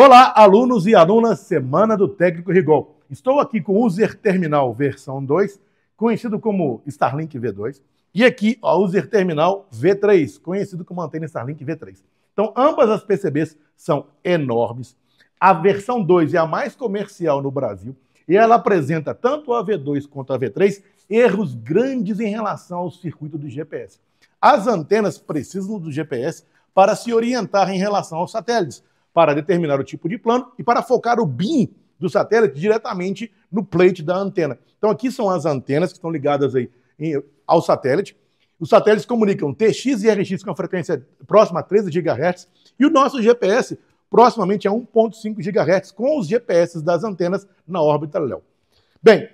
Olá, alunos e alunas, Semana do Técnico Rigol. Estou aqui com o User Terminal versão 2, conhecido como Starlink V2, e aqui o User Terminal V3, conhecido como antena Starlink V3. Então, ambas as PCBs são enormes. A versão 2 é a mais comercial no Brasil e ela apresenta tanto a V2 quanto a V3 erros grandes em relação ao circuito do GPS. As antenas precisam do GPS para se orientar em relação aos satélites, para determinar o tipo de plano e para focar o BIM do satélite diretamente no plate da antena. Então aqui são as antenas que estão ligadas aí em, ao satélite. Os satélites comunicam TX e RX com a frequência próxima a 13 GHz e o nosso GPS proximamente a 1.5 GHz com os GPS das antenas na órbita LEO. Bem,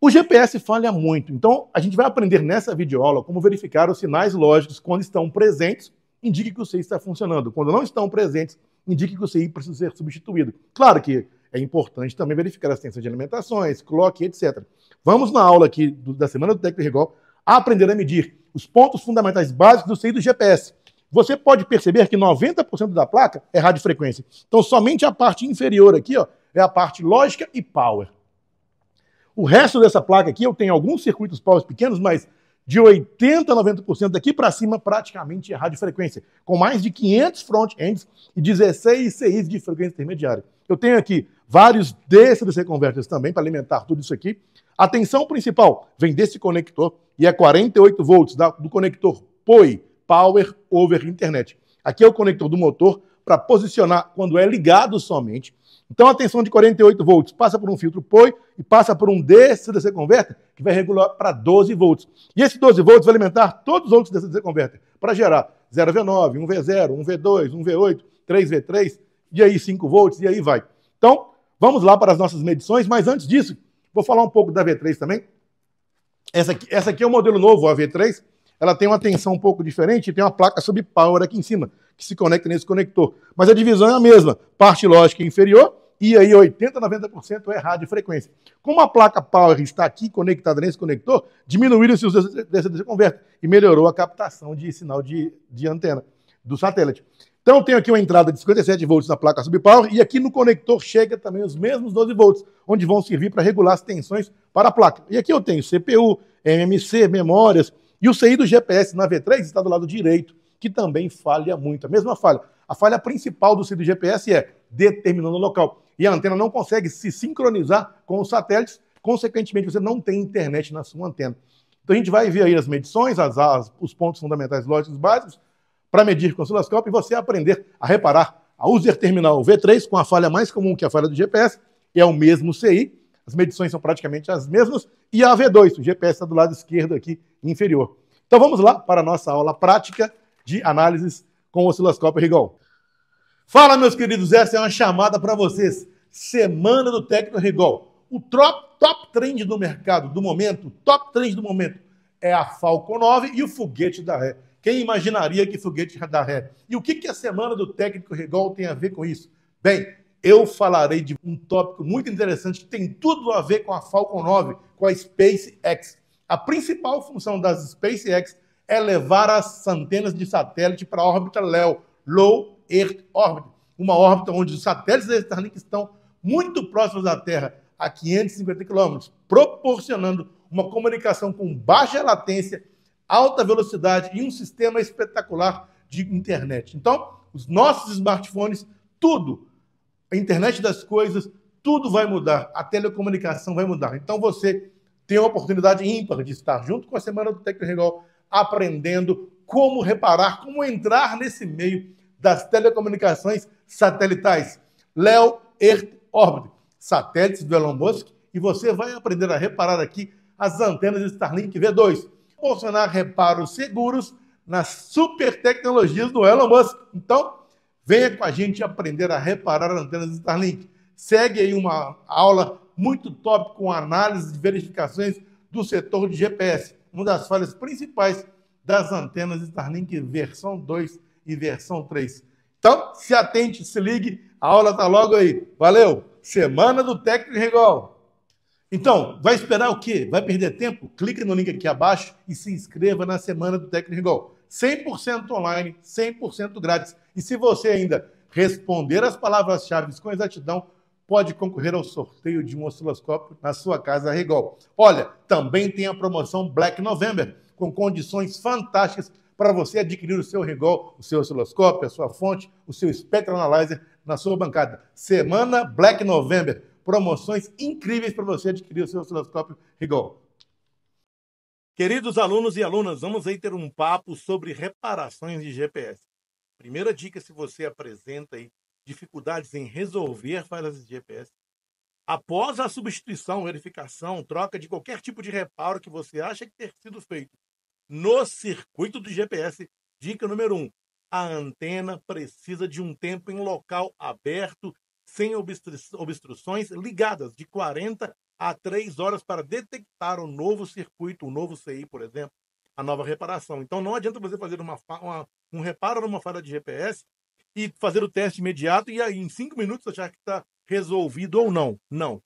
o GPS falha muito, então a gente vai aprender nessa videoaula como verificar os sinais lógicos quando estão presentes, indique que o C está funcionando. Quando não estão presentes, indique que o CI precisa ser substituído. Claro que é importante também verificar a tensões de alimentações, clock, etc. Vamos na aula aqui do, da Semana do Técnico de Rigol aprender a medir os pontos fundamentais básicos do CI do GPS. Você pode perceber que 90% da placa é radiofrequência. Então, somente a parte inferior aqui ó, é a parte lógica e power. O resto dessa placa aqui, eu tenho alguns circuitos power pequenos, mas de 80% a 90% daqui para cima, praticamente é radiofrequência, com mais de 500 front-ends e 16 CIs de frequência intermediária. Eu tenho aqui vários desses reconverters também para alimentar tudo isso aqui. A tensão principal vem desse conector e é 48 volts do conector POI, Power Over Internet. Aqui é o conector do motor para posicionar quando é ligado somente então a tensão de 48 volts passa por um filtro POI e passa por um DC-DC converter, que vai regular para 12 volts. E esse 12 volts vai alimentar todos os outros DC-DC converter para gerar 0V9, 1V0, 1V2, 1V8, 3V3, e aí 5 volts, e aí vai. Então, vamos lá para as nossas medições, mas antes disso, vou falar um pouco da V3 também. Essa aqui, essa aqui é o um modelo novo, a V3. Ela tem uma tensão um pouco diferente e tem uma placa sub power aqui em cima, que se conecta nesse conector. Mas a divisão é a mesma, parte lógica inferior e aí 80%, 90% é frequência. Como a placa Power está aqui conectada nesse conector, diminuíram-se os DCDC converter e melhorou a captação de sinal de, de antena do satélite. Então tenho aqui uma entrada de 57 volts na placa subpower e aqui no conector chega também os mesmos 12 volts, onde vão servir para regular as tensões para a placa. E aqui eu tenho CPU, MMC, memórias e o CI do GPS na V3 está do lado direito, que também falha muito, a mesma falha. A falha principal do sítio GPS é determinando o local. E a antena não consegue se sincronizar com os satélites, consequentemente, você não tem internet na sua antena. Então a gente vai ver aí as medições, as, as, os pontos fundamentais lógicos básicos, para medir com o osciloscópio e você aprender a reparar a user terminal V3 com a falha mais comum que é a falha do GPS, é o mesmo CI, as medições são praticamente as mesmas, e a V2, o GPS está do lado esquerdo aqui, inferior. Então vamos lá para a nossa aula prática de análises com o osciloscópio rigol Fala, meus queridos, essa é uma chamada para vocês. Semana do Técnico rigol O top, top trend do mercado do momento, top trend do momento é a Falcon 9 e o foguete da ré. Quem imaginaria que foguete da ré? E o que, que a semana do técnico Rigol tem a ver com isso? Bem, eu falarei de um tópico muito interessante que tem tudo a ver com a Falcon 9, com a SpaceX. A principal função das SpaceX é levar as centenas de satélites para a órbita LEO, Low Earth Orbit, uma órbita onde os satélites da Starlink estão muito próximos da Terra, a 550 quilômetros, proporcionando uma comunicação com baixa latência, alta velocidade e um sistema espetacular de internet. Então, os nossos smartphones, tudo, a internet das coisas, tudo vai mudar, a telecomunicação vai mudar. Então, você tem uma oportunidade ímpar de estar junto com a Semana do Tecnológico aprendendo como reparar, como entrar nesse meio das telecomunicações satelitais. Léo Earth Orbit, satélites do Elon Musk, e você vai aprender a reparar aqui as antenas Starlink V2. funcionar reparos seguros nas super tecnologias do Elon Musk. Então, venha com a gente aprender a reparar antenas Starlink. Segue aí uma aula muito top com análise e verificações do setor de GPS uma das falhas principais das antenas Starlink versão 2 e versão 3. Então, se atente, se ligue, a aula está logo aí. Valeu! Semana do Técnico Rigol. Então, vai esperar o quê? Vai perder tempo? Clique no link aqui abaixo e se inscreva na Semana do Técnico Rigol. 100% online, 100% grátis. E se você ainda responder as palavras-chave com exatidão, pode concorrer ao sorteio de um osciloscópio na sua casa Rigol. Olha, também tem a promoção Black November, com condições fantásticas para você adquirir o seu Rigol, o seu osciloscópio, a sua fonte, o seu Spectral Analyzer na sua bancada. Semana Black November. Promoções incríveis para você adquirir o seu osciloscópio Rigol. Queridos alunos e alunas, vamos aí ter um papo sobre reparações de GPS. Primeira dica, se você apresenta aí dificuldades em resolver falhas de GPS. Após a substituição, verificação, troca de qualquer tipo de reparo que você acha que ter sido feito no circuito do GPS, dica número 1. Um, a antena precisa de um tempo em local aberto, sem obstruções ligadas, de 40 a 3 horas para detectar o um novo circuito, o um novo CI, por exemplo, a nova reparação. Então não adianta você fazer uma, uma um reparo numa falha de GPS e fazer o teste imediato e aí, em cinco minutos achar que está resolvido ou não. Não.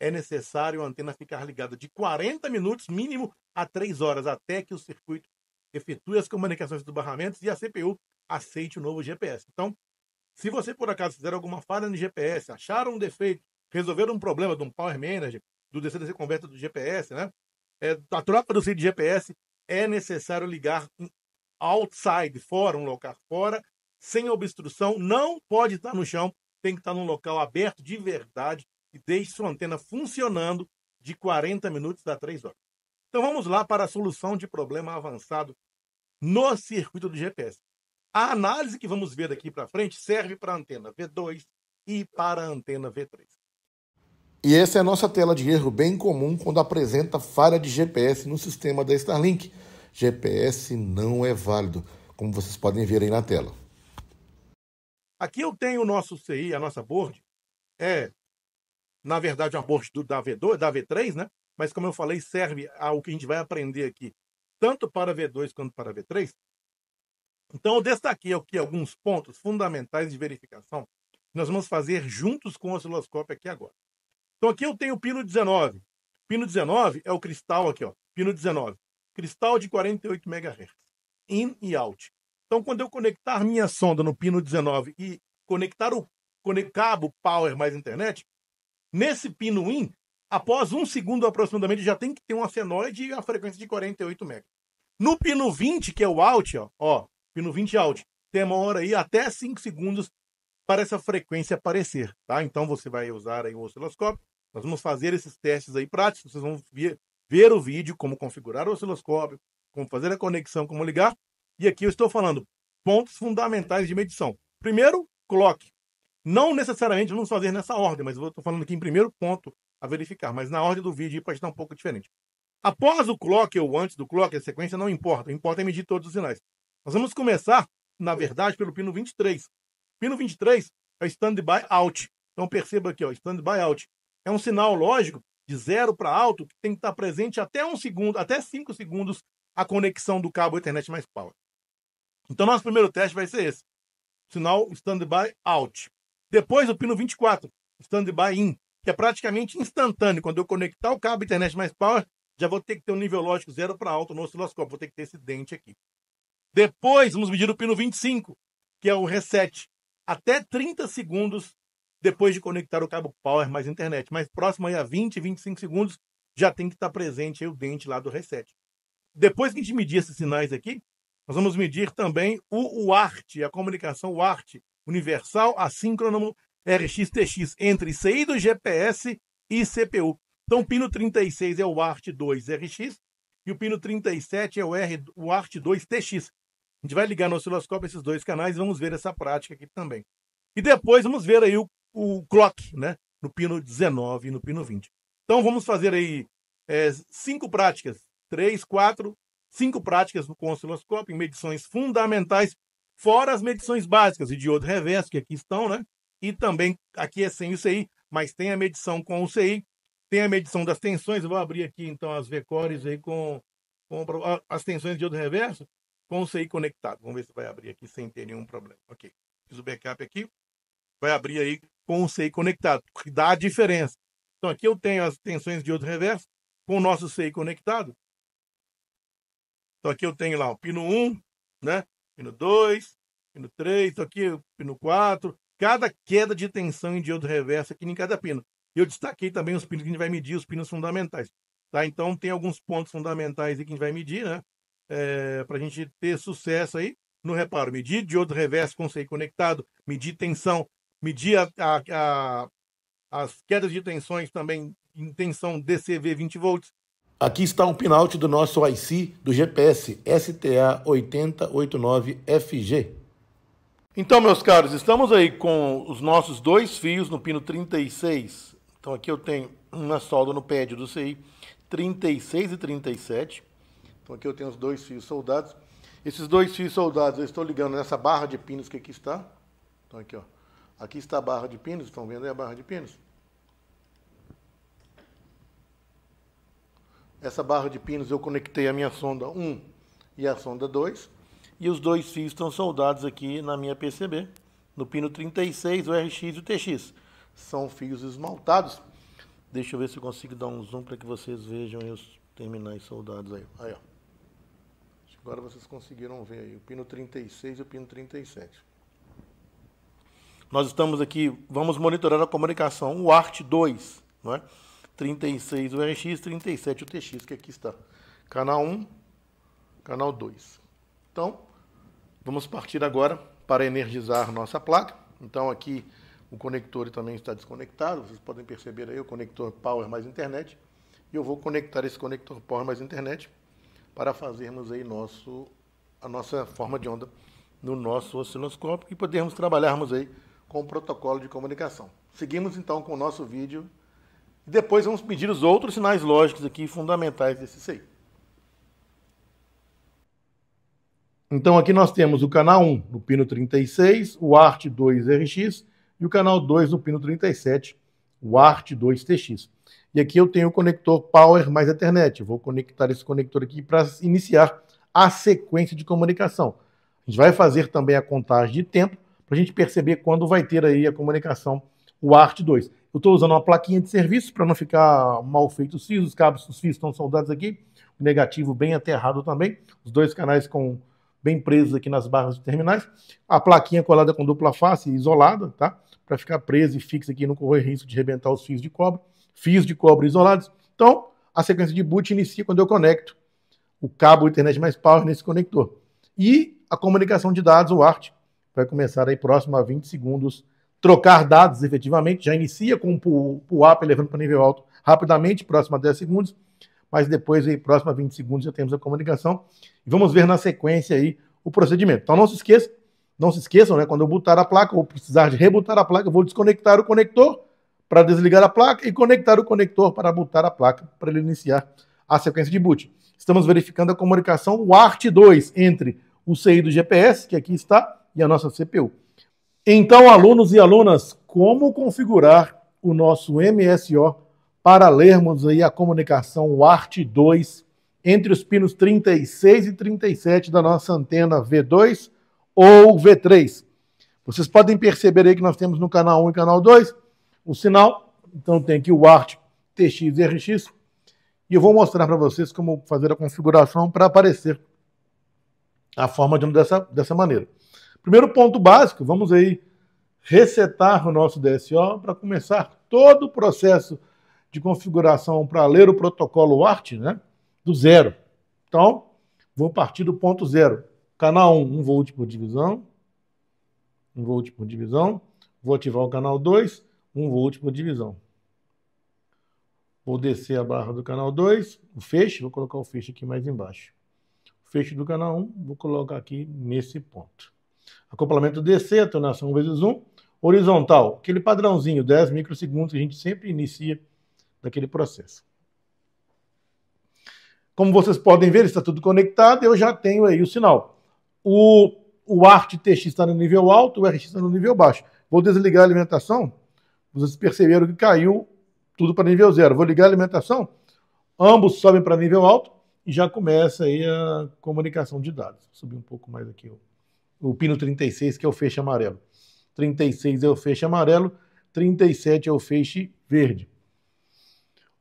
É necessário a antena ficar ligada de 40 minutos mínimo a 3 horas, até que o circuito efetue as comunicações dos barramentos e a CPU aceite o novo GPS. Então, se você por acaso fizer alguma falha no GPS, achar um defeito, resolver um problema de um Power Manager, do DCDC Converter do GPS, né? É, a troca do seed GPS é necessário ligar outside, fora, um local fora, sem obstrução, não pode estar no chão, tem que estar num local aberto de verdade e deixe sua antena funcionando de 40 minutos a 3 horas. Então vamos lá para a solução de problema avançado no circuito do GPS. A análise que vamos ver daqui para frente serve para a antena V2 e para a antena V3. E essa é a nossa tela de erro bem comum quando apresenta falha de GPS no sistema da Starlink. GPS não é válido, como vocês podem ver aí na tela. Aqui eu tenho o nosso CI, a nossa board, é, na verdade, uma board do, da, V2, da V3, né? Mas como eu falei, serve ao que a gente vai aprender aqui, tanto para V2 quanto para V3. Então eu destaquei aqui alguns pontos fundamentais de verificação que nós vamos fazer juntos com o osciloscópio aqui agora. Então aqui eu tenho o pino 19. Pino 19 é o cristal aqui, ó. Pino 19. Cristal de 48 MHz. In e out. Então, quando eu conectar minha sonda no pino 19 e conectar o cabo power mais internet, nesse pino IN, após um segundo aproximadamente, já tem que ter um senoide e a frequência de 48 MB. No pino 20, que é o out, ó, ó pino 20 out, tem uma hora aí até 5 segundos para essa frequência aparecer, tá? Então você vai usar aí o osciloscópio. Nós vamos fazer esses testes aí práticos, vocês vão ver, ver o vídeo, como configurar o osciloscópio, como fazer a conexão, como ligar. E aqui eu estou falando pontos fundamentais de medição. Primeiro, clock. Não necessariamente vamos fazer nessa ordem, mas eu estou falando aqui em primeiro ponto a verificar. Mas na ordem do vídeo pode estar um pouco diferente. Após o clock ou antes do clock, a sequência não importa. O importante importa é medir todos os sinais. Nós vamos começar, na verdade, pelo pino 23. Pino 23 é standby out. Então perceba aqui, ó, standby out. É um sinal lógico de zero para alto que tem que estar presente até um segundo, até 5 segundos a conexão do cabo Ethernet mais power. Então, nosso primeiro teste vai ser esse. Sinal standby out. Depois, o pino 24, standby in, que é praticamente instantâneo. Quando eu conectar o cabo internet mais power, já vou ter que ter um nível lógico zero para alto no osciloscópio. Vou ter que ter esse dente aqui. Depois, vamos medir o pino 25, que é o reset. Até 30 segundos depois de conectar o cabo power mais internet. Mais próximo aí a 20, 25 segundos, já tem que estar tá presente o dente lá do reset. Depois que a gente medir esses sinais aqui, nós vamos medir também o UART, a comunicação UART, universal assíncrono RXTX, entre CI do GPS e CPU. Então, o pino 36 é o UART2RX e o pino 37 é o, R, o UART2TX. A gente vai ligar no osciloscópio esses dois canais e vamos ver essa prática aqui também. E depois vamos ver aí o, o clock, né? No pino 19 e no pino 20. Então, vamos fazer aí é, cinco práticas. três quatro cinco práticas do osciloscópio, medições fundamentais, fora as medições básicas e diodo reverso, que aqui estão, né? E também, aqui é sem o CI, mas tem a medição com o CI, tem a medição das tensões, eu vou abrir aqui então as vecores aí com, com as tensões de diodo reverso com o CI conectado. Vamos ver se vai abrir aqui sem ter nenhum problema. Ok, fiz o backup aqui, vai abrir aí com o CI conectado, que dá a diferença. Então aqui eu tenho as tensões de diodo reverso com o nosso CI conectado, então aqui eu tenho lá o pino 1, né? Pino 2, pino 3, então aqui o pino 4. Cada queda de tensão em diodo reverso aqui em cada pino. Eu destaquei também os pinos que a gente vai medir, os pinos fundamentais. Tá? Então tem alguns pontos fundamentais aí que a gente vai medir, né? É, para a gente ter sucesso aí no reparo. Medir diodo reverso com CI conectado, medir tensão, medir a, a, a, as quedas de tensões também em tensão DCV 20 volts, Aqui está um pinout do nosso IC do GPS STA8089FG. Então, meus caros, estamos aí com os nossos dois fios no pino 36. Então aqui eu tenho uma solda no pad do CI 36 e 37. Então aqui eu tenho os dois fios soldados. Esses dois fios soldados eu estou ligando nessa barra de pinos que aqui está. Então aqui, ó. Aqui está a barra de pinos, estão vendo aí a barra de pinos? Essa barra de pinos eu conectei a minha sonda 1 e a sonda 2. E os dois fios estão soldados aqui na minha PCB, no pino 36, o RX e o TX. São fios esmaltados. Deixa eu ver se eu consigo dar um zoom para que vocês vejam os terminais soldados aí. Aí, ó. Agora vocês conseguiram ver aí o pino 36 e o pino 37. Nós estamos aqui, vamos monitorar a comunicação, o ART2, não é? 36 o RX, 37 o TX, que aqui está. Canal 1, canal 2. Então, vamos partir agora para energizar nossa placa. Então, aqui o conector também está desconectado. Vocês podem perceber aí o conector Power mais internet. E eu vou conectar esse conector Power mais internet para fazermos aí nosso, a nossa forma de onda no nosso osciloscópio e podermos trabalharmos aí com o protocolo de comunicação. Seguimos então com o nosso vídeo e depois vamos pedir os outros sinais lógicos aqui fundamentais desse SEI. Então aqui nós temos o canal 1 no pino 36, o ART 2RX e o canal 2 no pino 37, o ART 2TX. E aqui eu tenho o conector Power mais Ethernet. vou conectar esse conector aqui para iniciar a sequência de comunicação. A gente vai fazer também a contagem de tempo para a gente perceber quando vai ter aí a comunicação o ART 2. Eu estou usando uma plaquinha de serviço para não ficar mal feito os fios. Os cabos, os fios estão soldados aqui. O negativo bem aterrado também. Os dois canais com bem presos aqui nas barras terminais. A plaquinha colada com dupla face, isolada, tá? Para ficar presa e fixa aqui, não correr risco de rebentar os fios de cobre. Fios de cobre isolados. Então, a sequência de boot inicia quando eu conecto o cabo Ethernet mais Power nesse conector. E a comunicação de dados, o ART, vai começar aí próximo a 20 segundos trocar dados efetivamente, já inicia com o pull-up elevando para nível alto rapidamente, próximo a 10 segundos, mas depois, aí, próximo a 20 segundos, já temos a comunicação. E vamos ver na sequência aí o procedimento. Então não se esqueça, não se esqueçam, né? Quando eu botar a placa, ou precisar de rebutar a placa, eu vou desconectar o conector para desligar a placa e conectar o conector para botar a placa para ele iniciar a sequência de boot. Estamos verificando a comunicação WART2 entre o CI do GPS, que aqui está, e a nossa CPU. Então, alunos e alunas, como configurar o nosso MSO para lermos aí a comunicação WART 2 entre os pinos 36 e 37 da nossa antena V2 ou V3. Vocês podem perceber aí que nós temos no canal 1 e canal 2 o sinal, então tem aqui o WART TX e RX, e eu vou mostrar para vocês como fazer a configuração para aparecer a forma de dessa, dessa maneira. Primeiro ponto básico, vamos aí resetar o nosso DSO para começar todo o processo de configuração para ler o protocolo ART, né? Do zero. Então, vou partir do ponto zero. Canal 1, um volt por divisão. um volt por divisão. Vou ativar o canal 2, um volt por divisão. Vou descer a barra do canal 2, o feixe. vou colocar o feixe aqui mais embaixo. O feixe do canal 1, vou colocar aqui nesse ponto. Acoplamento DC, a 1 vezes 1. Horizontal, aquele padrãozinho, 10 microsegundos que a gente sempre inicia daquele processo. Como vocês podem ver, está tudo conectado, eu já tenho aí o sinal. O, o ART TX está no nível alto, o RX está no nível baixo. Vou desligar a alimentação, vocês perceberam que caiu tudo para nível zero. Vou ligar a alimentação, ambos sobem para nível alto e já começa aí a comunicação de dados. Vou subir um pouco mais aqui. Ó o pino 36, que é o feixe amarelo. 36 é o feixe amarelo, 37 é o feixe verde.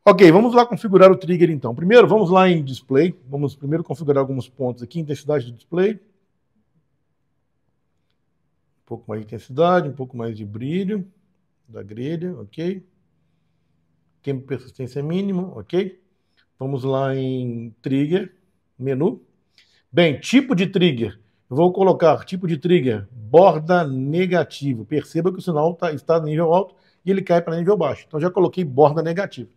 Ok, vamos lá configurar o trigger então. Primeiro, vamos lá em display. Vamos primeiro configurar alguns pontos aqui, intensidade do display. Um pouco mais de intensidade, um pouco mais de brilho da grelha, ok. Tempo de persistência mínimo, ok. Vamos lá em trigger, menu. Bem, tipo de trigger. Vou colocar tipo de trigger, borda negativo. Perceba que o sinal tá, está no nível alto e ele cai para nível baixo. Então já coloquei borda negativa.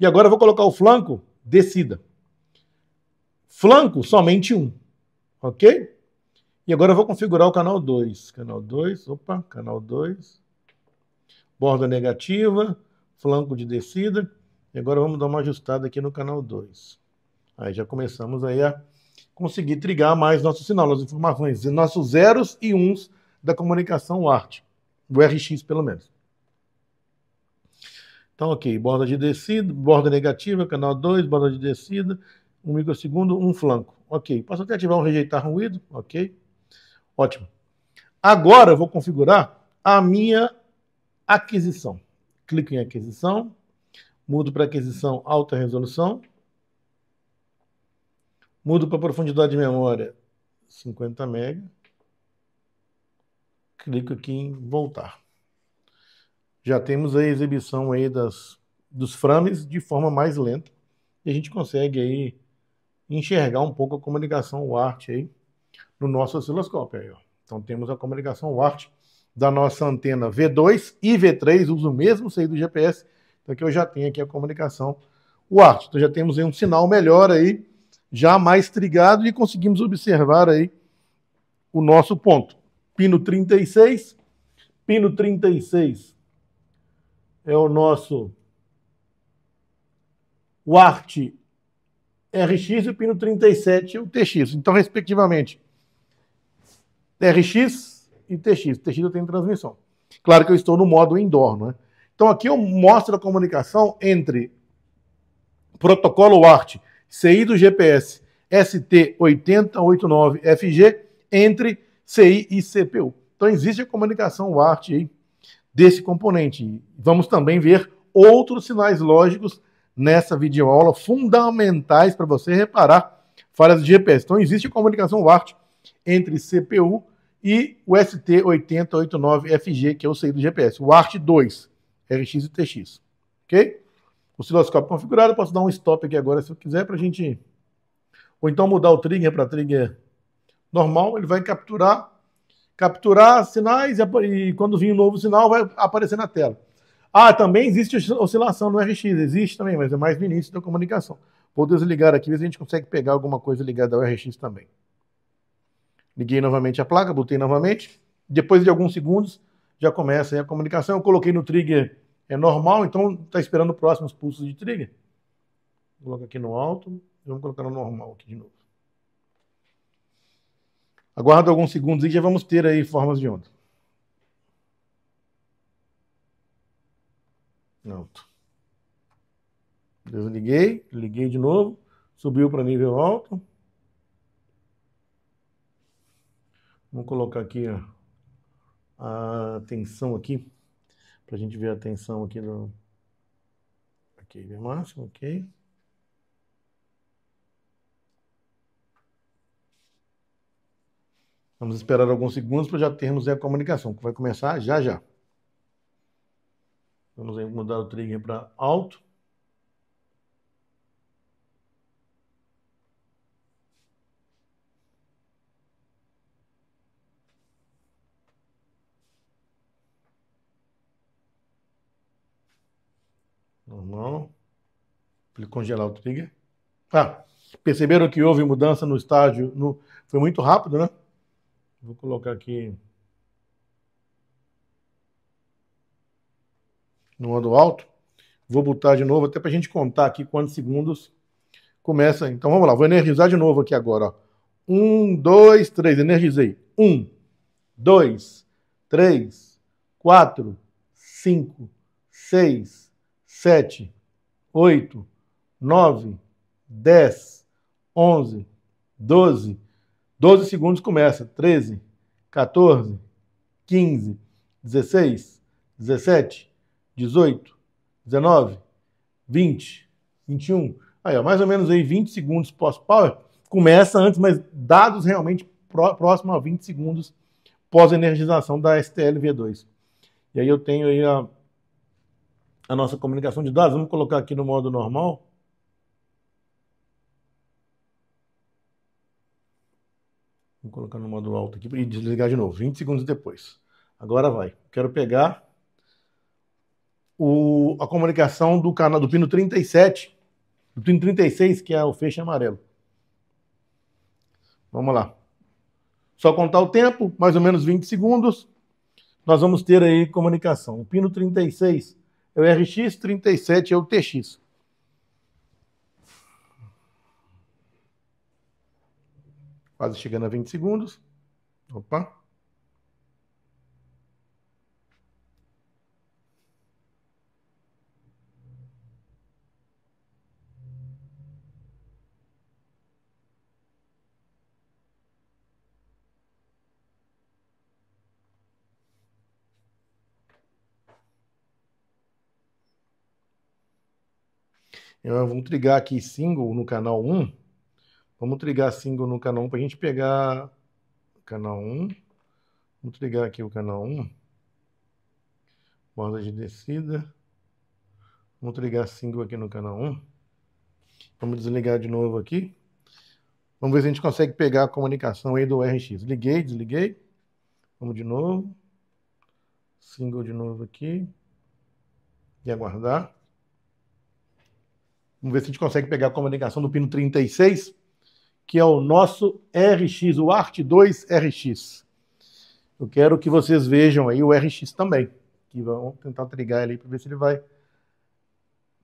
E agora eu vou colocar o flanco, descida. Flanco, somente um. Ok? E agora eu vou configurar o canal 2. Canal 2, opa, canal 2. Borda negativa, flanco de descida. E agora vamos dar uma ajustada aqui no canal 2. Aí já começamos aí a conseguir trigar mais nosso sinal, nossas informações, nossos zeros e uns da comunicação WART, do RX pelo menos. Então, ok, borda de descida, borda negativa, canal 2, borda de descida, 1 um microsegundo, um flanco. Ok, posso até ativar um rejeitar ruído, ok. Ótimo. Agora eu vou configurar a minha aquisição. Clico em aquisição, mudo para aquisição alta resolução, Mudo para profundidade de memória 50 MB. Clico aqui em voltar. Já temos a exibição aí das, dos frames de forma mais lenta. E a gente consegue aí enxergar um pouco a comunicação WART aí no nosso osciloscópio. Aí, então temos a comunicação WART da nossa antena V2 e V3, usa o mesmo saído do GPS, então aqui eu já tenho aqui a comunicação WART. Então já temos aí um sinal melhor aí já mais trigado e conseguimos observar aí o nosso ponto. Pino 36, pino 36 é o nosso o RX e o pino 37 é o TX. Então, respectivamente, RX e TX. TX eu tenho transmissão. Claro que eu estou no modo indoor, né? Então aqui eu mostro a comunicação entre protocolo WART CI do GPS ST8089FG entre CI e CPU. Então existe a comunicação WART aí desse componente. Vamos também ver outros sinais lógicos nessa videoaula fundamentais para você reparar falhas de GPS. Então existe a comunicação WART entre CPU e o ST8089FG, que é o CI do GPS, wart 2 RX e TX. OK? osciloscópio configurado. Eu posso dar um stop aqui agora se eu quiser para a gente. Ou então mudar o trigger para trigger normal. Ele vai capturar, capturar sinais e, e quando vir um novo sinal vai aparecer na tela. Ah, também existe oscilação no RX, existe também, mas é mais no início da comunicação. Vou desligar aqui, ver se a gente consegue pegar alguma coisa ligada ao RX também. Liguei novamente a placa, botei novamente. Depois de alguns segundos, já começa a comunicação. Eu coloquei no trigger é normal, então está esperando próximos pulsos de trigger. Coloca aqui no alto, vamos colocar no normal aqui de novo. Aguarda alguns segundos e já vamos ter aí formas de onda. Alto. Desliguei, liguei de novo, subiu para nível alto. Vamos colocar aqui ó, a tensão aqui para a gente ver a tensão aqui do. Aqui, no máximo, ok. Vamos esperar alguns segundos para já termos a comunicação, que vai começar já já. Vamos mudar o trigger para alto. mão. ele congelar o trigger. Ah, perceberam que houve mudança no estágio. No... Foi muito rápido, né? Vou colocar aqui. No ando alto. Vou botar de novo, até para a gente contar aqui quantos segundos começa. Então vamos lá, vou energizar de novo aqui agora. Ó. Um, dois, três, energizei. Um, dois, três, quatro, cinco, seis, 7, 8, 9, 10, 11, 12, 12 segundos começa, 13, 14, 15, 16, 17, 18, 19, 20, 21. Aí, ó, mais ou menos aí 20 segundos pós-power. Começa antes, mas dados realmente pró próximo a 20 segundos pós-energização da STL V2. E aí eu tenho aí a a nossa comunicação de dados. Vamos colocar aqui no modo normal. Vou colocar no modo alto aqui e desligar de novo, 20 segundos depois. Agora vai. Quero pegar o, a comunicação do canal do pino 37, do pino 36, que é o feixe amarelo. Vamos lá. Só contar o tempo, mais ou menos 20 segundos. Nós vamos ter aí comunicação. O pino 36 é o RX37, é o TX. Quase chegando a 20 segundos. Opa. vamos trigar aqui single no canal 1. Vamos trigar single no canal 1 para a gente pegar canal 1. Vamos trigar aqui o canal 1. Borda de descida. Vamos trigar single aqui no canal 1. Vamos desligar de novo aqui. Vamos ver se a gente consegue pegar a comunicação aí do RX. Liguei, desliguei. Vamos de novo. Single de novo aqui. E aguardar. Vamos ver se a gente consegue pegar a comunicação do pino 36, que é o nosso RX, o Art 2 RX. Eu quero que vocês vejam aí o RX também. Que vão tentar trigar ele aí para ver se ele vai.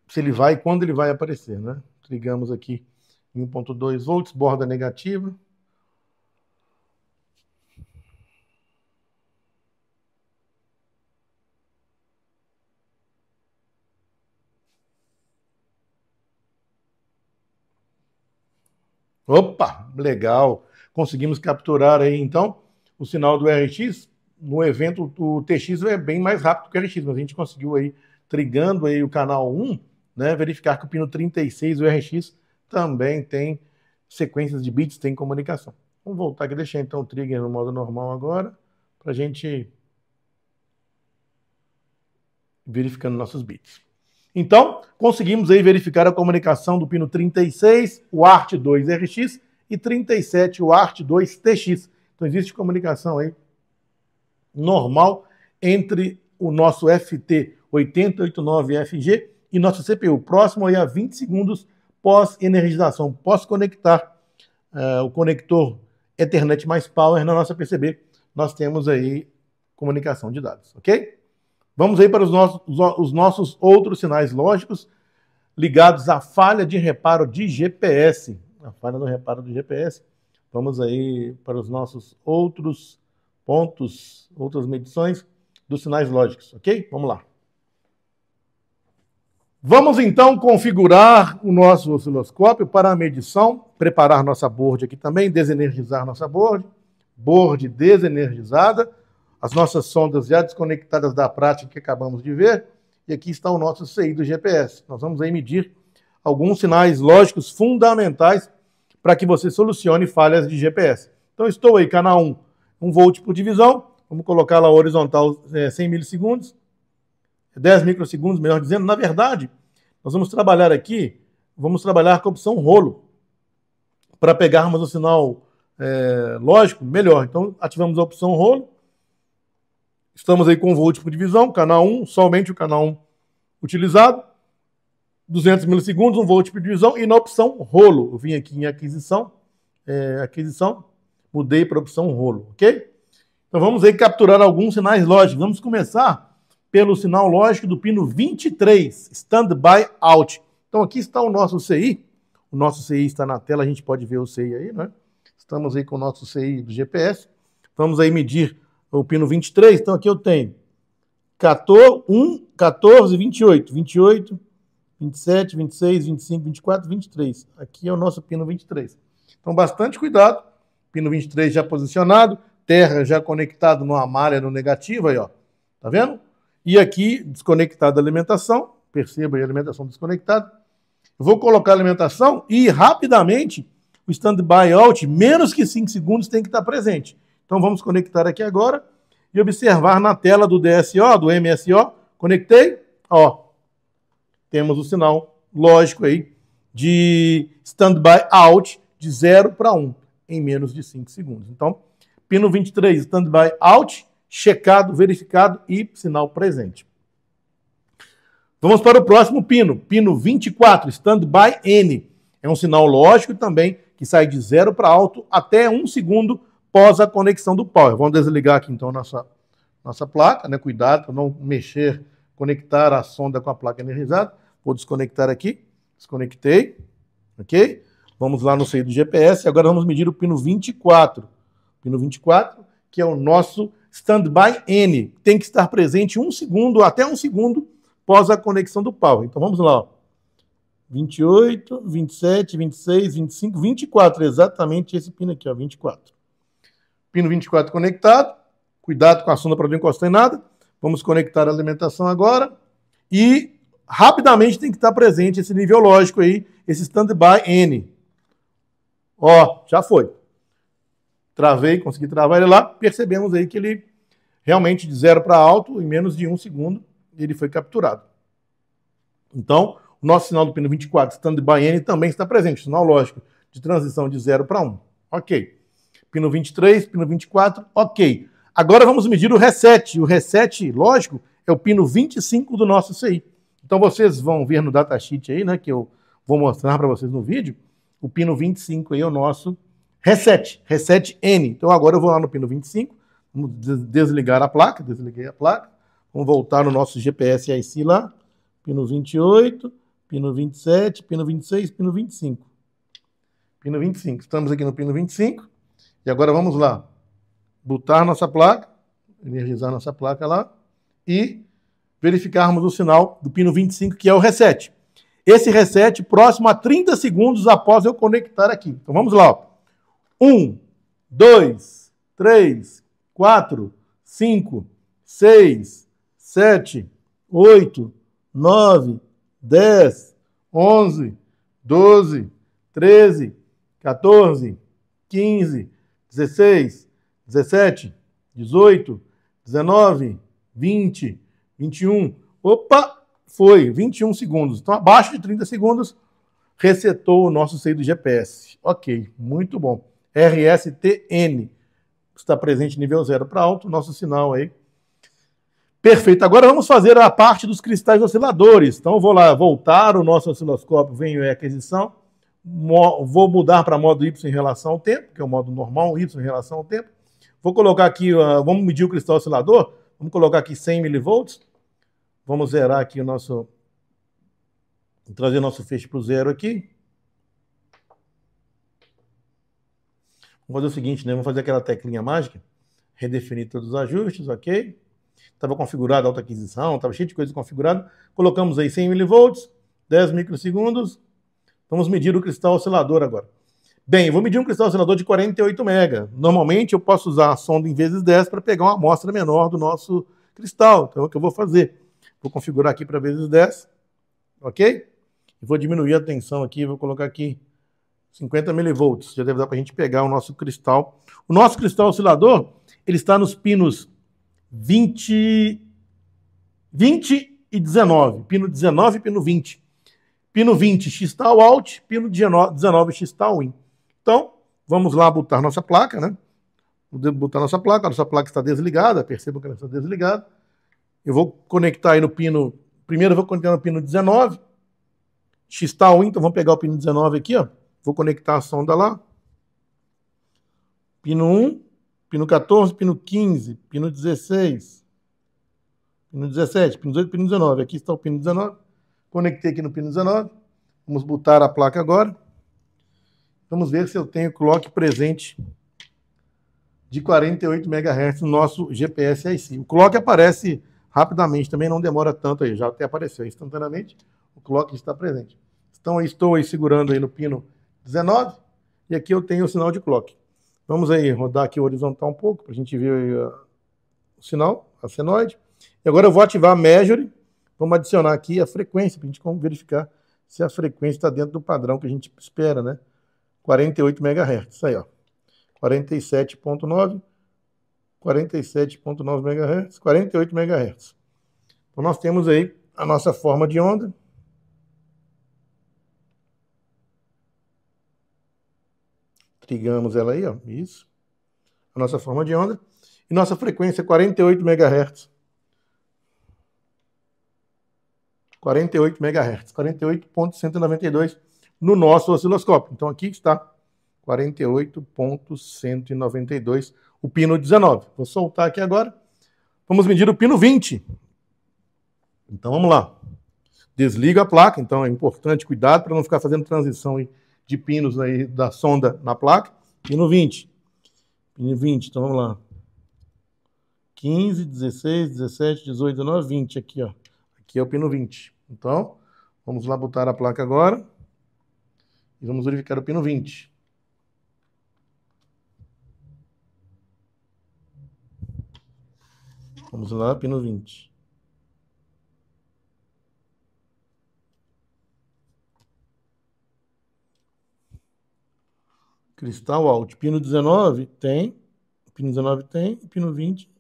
Se ele vai e quando ele vai aparecer, né? Trigamos aqui em 1.2 volts, borda negativa. Opa, legal. Conseguimos capturar aí então o sinal do RX. No evento o TX é bem mais rápido que o RX, mas a gente conseguiu aí trigando aí o canal 1, né, verificar que o pino 36 o RX também tem sequências de bits, tem comunicação. Vamos voltar aqui, deixar então o trigger no modo normal agora, para a gente verificando nossos bits. Então, conseguimos aí verificar a comunicação do pino 36, o ART 2 RX e 37, o ART 2 TX. Então, existe comunicação aí normal entre o nosso FT 8089FG e nosso CPU, próximo aí a é 20 segundos pós-energização. Posso conectar uh, eh, o conector Ethernet mais Power na nossa PCB. Nós temos aí comunicação de dados, ok? Vamos aí para os nossos, os nossos outros sinais lógicos ligados à falha de reparo de GPS. A falha no reparo do GPS. Vamos aí para os nossos outros pontos, outras medições dos sinais lógicos, ok? Vamos lá. Vamos então configurar o nosso osciloscópio para a medição, preparar nossa board aqui também, desenergizar nossa board, board desenergizada as nossas sondas já desconectadas da prática que acabamos de ver, e aqui está o nosso CI do GPS. Nós vamos aí medir alguns sinais lógicos fundamentais para que você solucione falhas de GPS. Então, estou aí, canal 1, 1 volt por divisão, vamos colocar lá horizontal é, 100 milissegundos, 10 microsegundos, melhor dizendo. Na verdade, nós vamos trabalhar aqui, vamos trabalhar com a opção rolo, para pegarmos o sinal é, lógico melhor. Então, ativamos a opção rolo, Estamos aí com o volt de divisão, canal 1, somente o canal 1 utilizado. 200 milissegundos, um volt de divisão. E na opção rolo, eu vim aqui em aquisição, é, aquisição, mudei para a opção rolo, ok? Então vamos aí capturar alguns sinais lógicos. Vamos começar pelo sinal lógico do pino 23, Standby Out. Então aqui está o nosso CI. O nosso CI está na tela, a gente pode ver o CI aí, né? Estamos aí com o nosso CI do GPS. Vamos aí medir o pino 23, então aqui eu tenho 14, 1, 14, 28, 28, 27, 26, 25, 24, 23. Aqui é o nosso pino 23. Então, bastante cuidado. Pino 23 já posicionado, terra já conectado no malha no negativo aí, ó. Tá vendo? E aqui, desconectado a alimentação. Perceba aí a alimentação desconectada. Vou colocar a alimentação e rapidamente o stand-by out, menos que 5 segundos, tem que estar presente. Então vamos conectar aqui agora e observar na tela do DSO, do MSO. Conectei, ó, temos o sinal lógico aí de standby out de 0 para 1 em menos de 5 segundos. Então, pino 23, standby out, checado, verificado e sinal presente. Vamos para o próximo pino, pino 24, standby N. É um sinal lógico também que sai de 0 para alto até 1 um segundo após a conexão do power. Vamos desligar aqui então nossa, nossa placa, né? Cuidado para não mexer, conectar a sonda com a placa energizada. Vou desconectar aqui. Desconectei. Ok? Vamos lá no seio do GPS. Agora vamos medir o pino 24. Pino 24, que é o nosso standby N. Tem que estar presente um segundo, até um segundo, pós a conexão do power. Então vamos lá. Ó. 28, 27, 26, 25, 24. Exatamente esse pino aqui, ó, 24. Pino 24 conectado. Cuidado com a sonda para não encostar em nada. Vamos conectar a alimentação agora. E rapidamente tem que estar presente esse nível lógico aí, esse standby N. Ó, já foi. Travei, consegui travar ele lá. Percebemos aí que ele realmente de zero para alto, em menos de um segundo, ele foi capturado. Então, o nosso sinal do pino 24 standby N também está presente, sinal lógico de transição de zero para um. Ok pino 23, pino 24, ok. Agora vamos medir o reset. O reset, lógico, é o pino 25 do nosso CI. Então vocês vão ver no datasheet aí, né, que eu vou mostrar para vocês no vídeo, o pino 25 aí é o nosso reset, reset N. Então agora eu vou lá no pino 25, vamos desligar a placa, desliguei a placa, vamos voltar no nosso GPS IC lá, pino 28, pino 27, pino 26, pino 25. Pino 25, estamos aqui no pino 25, e agora vamos lá. Botar nossa placa, energizar nossa placa lá e verificarmos o sinal do pino 25, que é o reset. Esse reset próximo a 30 segundos após eu conectar aqui. Então vamos lá. 1, 2, 3, 4, 5, 6, 7, 8, 9, 10, 11, 12, 13, 14, 15, 16, 17, 18, 19, 20, 21. Opa, foi 21 segundos. Então, abaixo de 30 segundos, resetou o nosso seio do GPS. Ok, muito bom. RSTN está presente nível 0 para alto, nosso sinal aí. Perfeito. Agora vamos fazer a parte dos cristais osciladores. Então, eu vou lá voltar o nosso osciloscópio, venho em aquisição vou mudar para modo Y em relação ao tempo, que é o modo normal, Y em relação ao tempo. Vou colocar aqui, ah, vamos medir o cristal oscilador, vamos colocar aqui 100 milivolts. Vamos zerar aqui o nosso, trazer nosso feixe para o zero aqui. Vamos fazer o seguinte, né? Vamos fazer aquela teclinha mágica, redefinir todos os ajustes, ok? Estava configurado a alta aquisição, estava cheio de coisa configurada. Colocamos aí 100 milivolts, 10 microsegundos, Vamos medir o cristal oscilador agora. Bem, vou medir um cristal oscilador de 48 mega. Normalmente eu posso usar a sonda em vezes 10 para pegar uma amostra menor do nosso cristal. Então é o que eu vou fazer. Vou configurar aqui para vezes 10, ok? vou diminuir a tensão aqui, vou colocar aqui 50 milivolts. Já deve dar para a gente pegar o nosso cristal. O nosso cristal oscilador, ele está nos pinos 20, 20 e 19. Pino 19 e pino 20. Pino 20, X tal Alt, pino 19, X tal in. Então, vamos lá botar nossa placa, né? Vou botar nossa placa, a nossa placa está desligada, percebam que ela está desligada. Eu vou conectar aí no pino, primeiro eu vou conectar no pino 19, X tal in. então vamos pegar o pino 19 aqui, ó. Vou conectar a sonda lá. Pino 1, pino 14, pino 15, pino 16, pino 17, pino 18, pino 19. Aqui está o pino 19. Conectei aqui no pino 19. Vamos botar a placa agora. Vamos ver se eu tenho clock presente de 48 MHz no nosso GPS IC. O clock aparece rapidamente, também não demora tanto aí, já até apareceu instantaneamente, o clock está presente. Então eu estou aí segurando aí no pino 19 e aqui eu tenho o sinal de clock. Vamos aí rodar aqui o horizontal um pouco para a gente ver eh, o sinal, a senoide. E agora eu vou ativar a measure Vamos adicionar aqui a frequência, para a gente verificar se a frequência está dentro do padrão que a gente espera, né? 48 MHz, isso aí, ó. 47.9, 47.9 MHz, 48 MHz. Então nós temos aí a nossa forma de onda. Trigamos ela aí, ó, isso. A nossa forma de onda. E nossa frequência 48 MHz. 48 MHz, 48.192 no nosso osciloscópio. Então aqui está 48.192, o pino 19. Vou soltar aqui agora. Vamos medir o pino 20. Então vamos lá. Desliga a placa, então é importante cuidado para não ficar fazendo transição de pinos aí da sonda na placa. Pino 20. Pino 20, então vamos lá. 15, 16, 17, 18, 19, 20 aqui, ó. Aqui é o pino 20. Então, vamos lá botar a placa agora e vamos verificar o pino 20. Vamos lá, pino 20. Cristal alto. Pino 19 tem, pino 19 tem, pino 20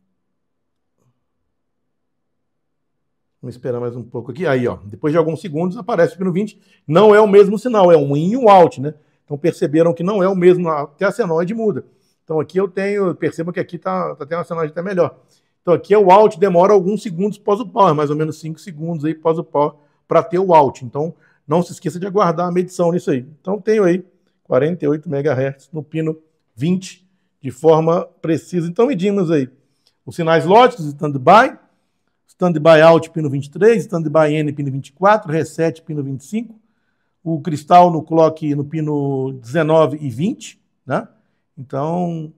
Vamos esperar mais um pouco aqui. Aí, ó, depois de alguns segundos aparece o pino 20. Não é o mesmo sinal, é um in e um out, né? Então perceberam que não é o mesmo, até a senoide é muda. Então aqui eu tenho, percebam que aqui está, tá tendo uma senoide até melhor. Então aqui é o out, demora alguns segundos pós o power, é mais ou menos 5 segundos aí pós o power para ter o out. Então não se esqueça de aguardar a medição nisso aí. Então tenho aí 48 MHz no pino 20 de forma precisa. Então medimos aí os sinais lógicos, stand-by, Standby Out, pino 23, Standby N, pino 24, Reset, pino 25, o cristal no clock no pino 19 e 20, né? Então,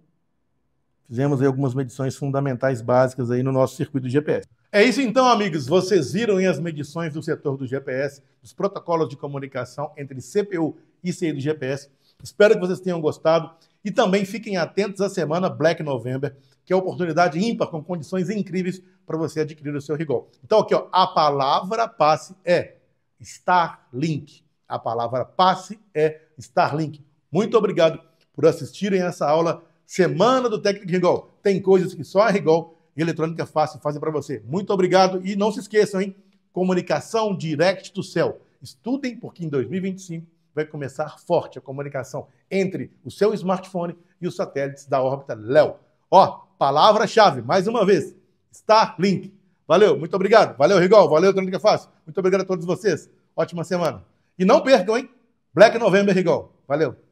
fizemos aí algumas medições fundamentais básicas aí no nosso circuito de GPS. É isso então, amigos. Vocês viram aí as medições do setor do GPS, dos protocolos de comunicação entre CPU e CI do GPS. Espero que vocês tenham gostado e também fiquem atentos à semana Black November, que é oportunidade ímpar com condições incríveis para você adquirir o seu Rigol. Então, aqui, ó, a palavra passe é Starlink. A palavra passe é Starlink. Muito obrigado por assistirem essa aula Semana do Técnico Rigol. Tem coisas que só a é Rigol e a Eletrônica Fácil fazem para você. Muito obrigado e não se esqueçam, hein? Comunicação direct do céu. Estudem, porque em 2025 vai começar forte a comunicação entre o seu smartphone e os satélites da órbita Léo. Ó, palavra-chave, mais uma vez, Starlink. Valeu, muito obrigado. Valeu, Rigol. Valeu, Crônica Fácil. Muito obrigado a todos vocês. Ótima semana. E não percam, hein? Black November, Rigol. Valeu.